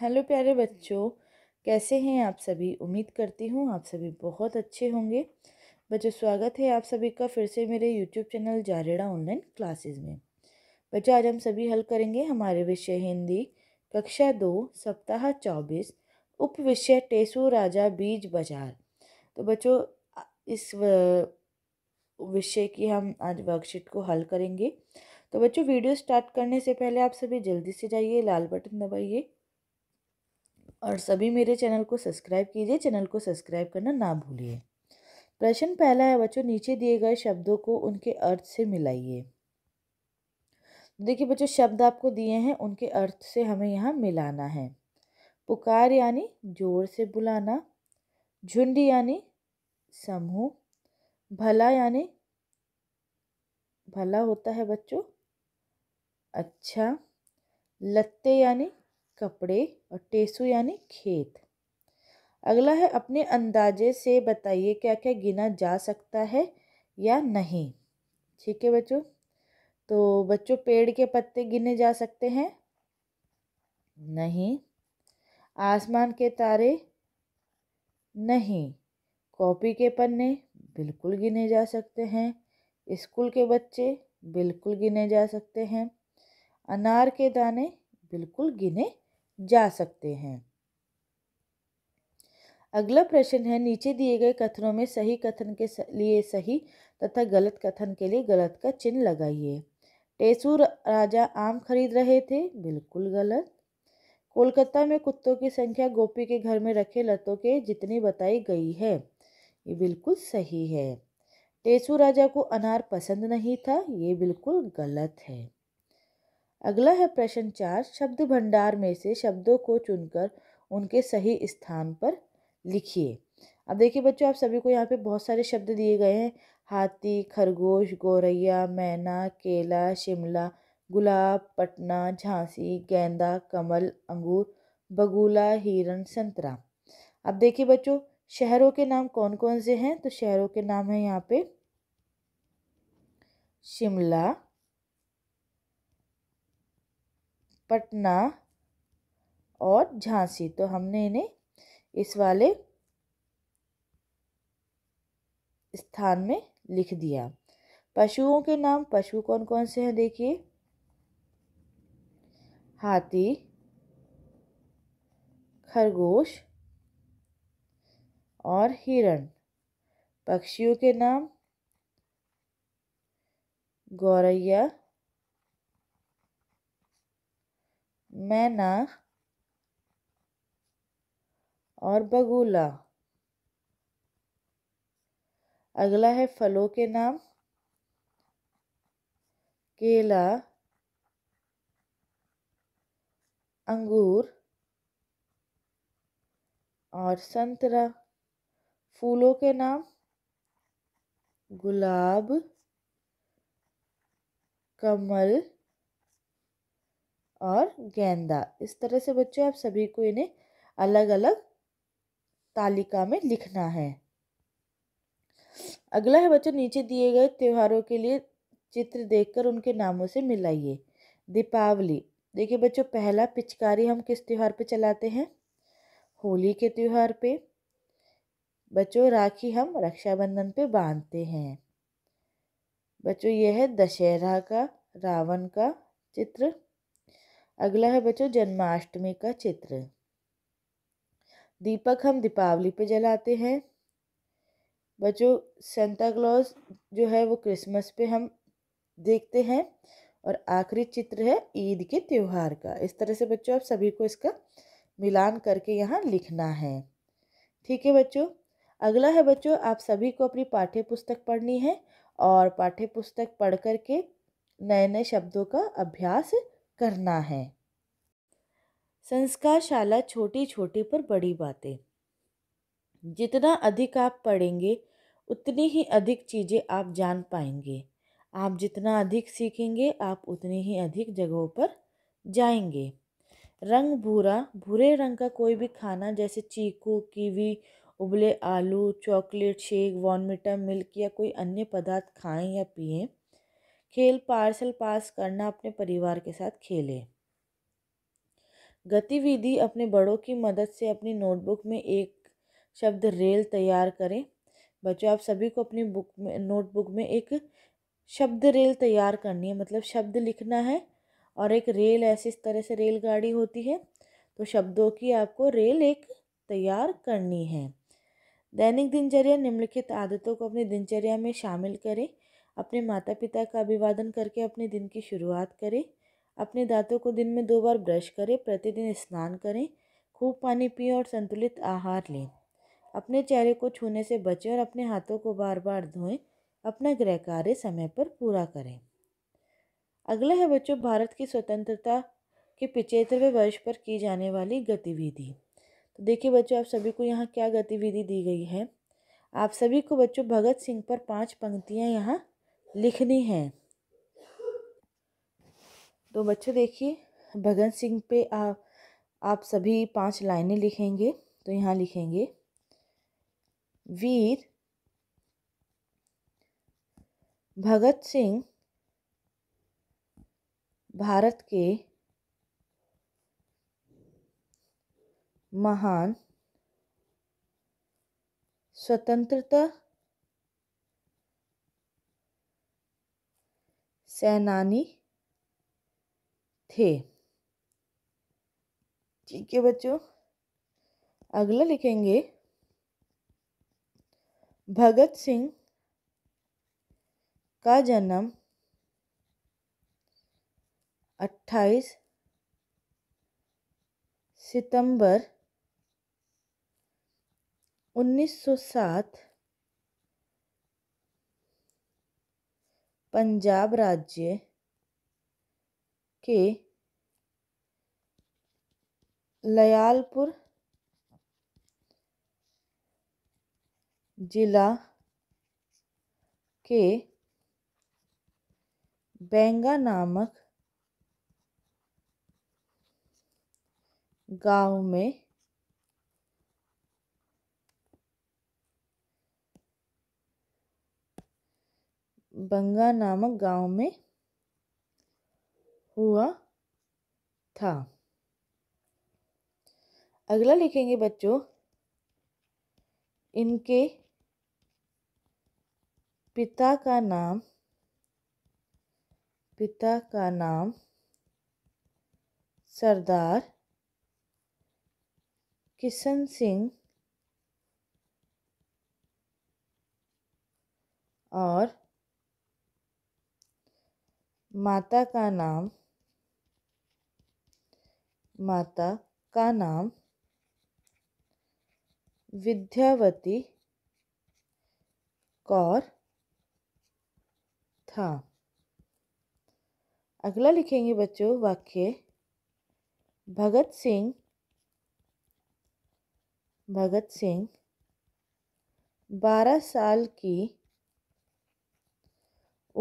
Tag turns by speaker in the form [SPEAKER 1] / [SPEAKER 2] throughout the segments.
[SPEAKER 1] hello प्यारे बच्चों कैसे हैं आप सभी उम्मीद करती हूँ आप सभी बहुत अच्छे होंगे बच्चों स्वागत है आप सभी का फिर से मेरे यूट्यूब चैनल जारेड़ा ऑनलाइन क्लासेस में बच्चों आज हम सभी हल करेंगे हमारे विषय हिंदी कक्षा दो सप्ताह चौबीस उप विषय टेसु राजा बीज बाजार तो बच्चों इस विषय की हम आज वर्कशीट को हल करेंगे तो बच्चों वीडियो स्टार्ट करने से पहले आप सभी जल्दी से जाइए लाल बटन दबाइए और सभी मेरे चैनल को सब्सक्राइब कीजिए चैनल को सब्सक्राइब करना ना भूलिए प्रश्न पहला है बच्चों नीचे दिए गए शब्दों को उनके अर्थ से मिलाइए देखिए बच्चों शब्द आपको दिए हैं उनके अर्थ से हमें यहाँ मिलाना है पुकार यानी जोर से बुलाना झुंड यानी समूह भला यानी भला होता है बच्चों अच्छा लत्ते यानी कपड़े और टेसु यानी खेत अगला है अपने अंदाजे से बताइए क्या क्या गिना जा सकता है या नहीं ठीक है बच्चों तो बच्चों पेड़ के पत्ते गिने जा सकते हैं नहीं आसमान के तारे नहीं कॉपी के पन्ने बिल्कुल गिने जा सकते हैं स्कूल के बच्चे बिल्कुल गिने जा सकते हैं अनार के दाने बिल्कुल गिने जा सकते हैं अगला प्रश्न है नीचे दिए गए कथनों में सही कथन के लिए सही तथा गलत कथन के लिए गलत का चिन्ह लगाइए टेसू राजा आम खरीद रहे थे बिल्कुल गलत कोलकाता में कुत्तों की संख्या गोपी के घर में रखे लतों के जितनी बताई गई है ये बिल्कुल सही है टेसू राजा को अनार पसंद नहीं था ये बिल्कुल गलत है अगला है प्रश्न चार शब्द भंडार में से शब्दों को चुनकर उनके सही स्थान पर लिखिए अब देखिए बच्चों आप सभी को यहाँ पे बहुत सारे शब्द दिए गए हैं हाथी खरगोश गौरैया मैना केला शिमला गुलाब पटना झांसी गेंदा कमल अंगूर बगुला हिरन संतरा अब देखिए बच्चों शहरों के नाम कौन कौन से हैं तो शहरों के नाम है यहाँ पे शिमला पटना और झांसी तो हमने इन्हें इस वाले स्थान में लिख दिया पशुओं के नाम पशु कौन कौन से हैं देखिए हाथी खरगोश और हिरण पक्षियों के नाम गौरैया मैना और बगुला अगला है फलों के नाम केला अंगूर और संतरा फूलों के नाम गुलाब कमल और गेंदा इस तरह से बच्चों आप सभी को इन्हें अलग अलग तालिका में लिखना है अगला है बच्चों नीचे दिए गए त्योहारों के लिए चित्र देखकर उनके नामों से मिलाइए दीपावली देखिए बच्चों पहला पिचकारी हम किस त्यौहार पे चलाते हैं होली के त्यौहार पे बच्चों राखी हम रक्षाबंधन पे बांधते हैं बच्चों यह है दशहरा का रावण का चित्र अगला है बच्चों जन्माष्टमी का चित्र दीपक हम दीपावली पे जलाते हैं बच्चों सेंटा क्लॉज जो है वो क्रिसमस पे हम देखते हैं और आखिरी चित्र है ईद के त्यौहार का इस तरह से बच्चों आप सभी को इसका मिलान करके यहाँ लिखना है ठीक है बच्चों अगला है बच्चों आप सभी को अपनी पाठ्य पुस्तक पढ़नी है और पाठ्य पुस्तक पढ़ करके नए नए शब्दों का अभ्यास करना है संस्कारशाला छोटी छोटी पर बड़ी बातें जितना अधिक आप पढ़ेंगे उतनी ही अधिक चीज़ें आप जान पाएंगे आप जितना अधिक सीखेंगे आप उतनी ही अधिक जगहों पर जाएंगे रंग भूरा भूरे रंग का कोई भी खाना जैसे चीकू कीवी उबले आलू चॉकलेट शेक वॉनमिटा मिल्क या कोई अन्य पदार्थ खाएं या पिएं खेल पार्सल पास करना अपने परिवार के साथ खेलें गतिविधि अपने बड़ों की मदद से अपनी नोटबुक में एक शब्द रेल तैयार करें बच्चों आप सभी को अपनी बुक में नोटबुक में एक शब्द रेल तैयार करनी है मतलब शब्द लिखना है और एक रेल ऐसी इस तरह से रेलगाड़ी होती है तो शब्दों की आपको रेल एक तैयार करनी है दैनिक दिनचर्या निम्नलिखित आदतों को अपनी दिनचर्या में शामिल करें अपने माता पिता का अभिवादन करके अपने दिन की शुरुआत करें अपने दांतों को दिन में दो बार ब्रश करें प्रतिदिन स्नान करें खूब पानी पिए और संतुलित आहार लें अपने चेहरे को छूने से बचें और अपने हाथों को बार बार धोएं अपना गृह कार्य समय पर पूरा करें अगला है बच्चों भारत की स्वतंत्रता के पिचहत्तरवें वर्ष पर की जाने वाली गतिविधि तो देखिए बच्चों आप सभी को यहाँ क्या गतिविधि दी गई है आप सभी को बच्चों भगत सिंह पर पांच पंक्तियाँ यहाँ लिखनी है तो बच्चों देखिए भगत सिंह पे आप आप सभी पांच लाइनें लिखेंगे तो यहाँ लिखेंगे वीर भगत सिंह भारत के महान स्वतंत्रता सेनानी थे ठीक है बच्चों अगला लिखेंगे भगत सिंह का जन्म 28 सितंबर 1907 पंजाब राज्य के लयालपुर जिला के बेंगा नामक गांव में बंगा नामक गांव में हुआ था अगला लिखेंगे बच्चों इनके पिता का नाम पिता का नाम सरदार किशन सिंह और माता का नाम माता का नाम विद्यावती कौर था अगला लिखेंगे बच्चों वाक्य भगत सिंह भगत सिंह बारह साल की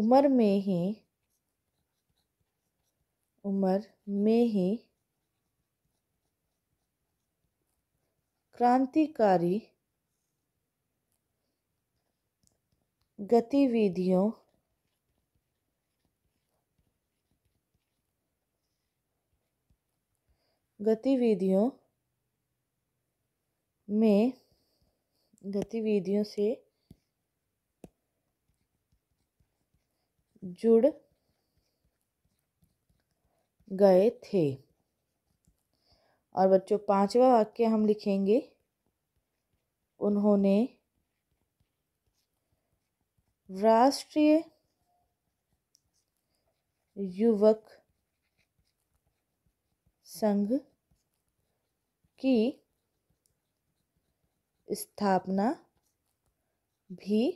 [SPEAKER 1] उम्र में ही उम्र में ही क्रांतिकारी गतिविधियों गतिविधियों में गतिविधियों से जुड़ गए थे और बच्चों पांचवा वाक्य हम लिखेंगे उन्होंने राष्ट्रीय युवक संघ की स्थापना भी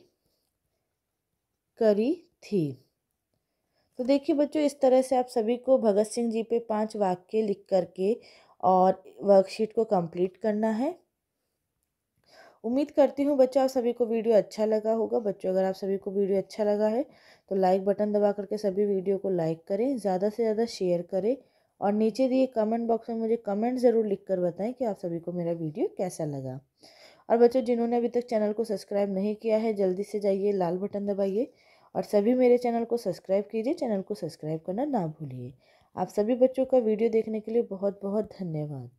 [SPEAKER 1] करी थी तो देखिए बच्चों इस तरह से आप सभी को भगत सिंह जी पे पांच वाक्य लिख करके और वर्कशीट को कंप्लीट करना है उम्मीद करती हूँ बच्चों आप सभी को वीडियो अच्छा लगा होगा बच्चों अगर आप सभी को वीडियो अच्छा लगा है तो लाइक बटन दबा करके सभी वीडियो को लाइक करें ज़्यादा से ज़्यादा शेयर करें और नीचे दिए कमेंट बॉक्स में मुझे कमेंट ज़रूर लिख कर बताएं कि आप सभी को मेरा वीडियो कैसा लगा और बच्चों जिन्होंने अभी तक चैनल को सब्सक्राइब नहीं किया है जल्दी से जाइए लाल बटन दबाइए और सभी मेरे चैनल को सब्सक्राइब कीजिए चैनल को सब्सक्राइब करना ना भूलिए आप सभी बच्चों का वीडियो देखने के लिए बहुत बहुत धन्यवाद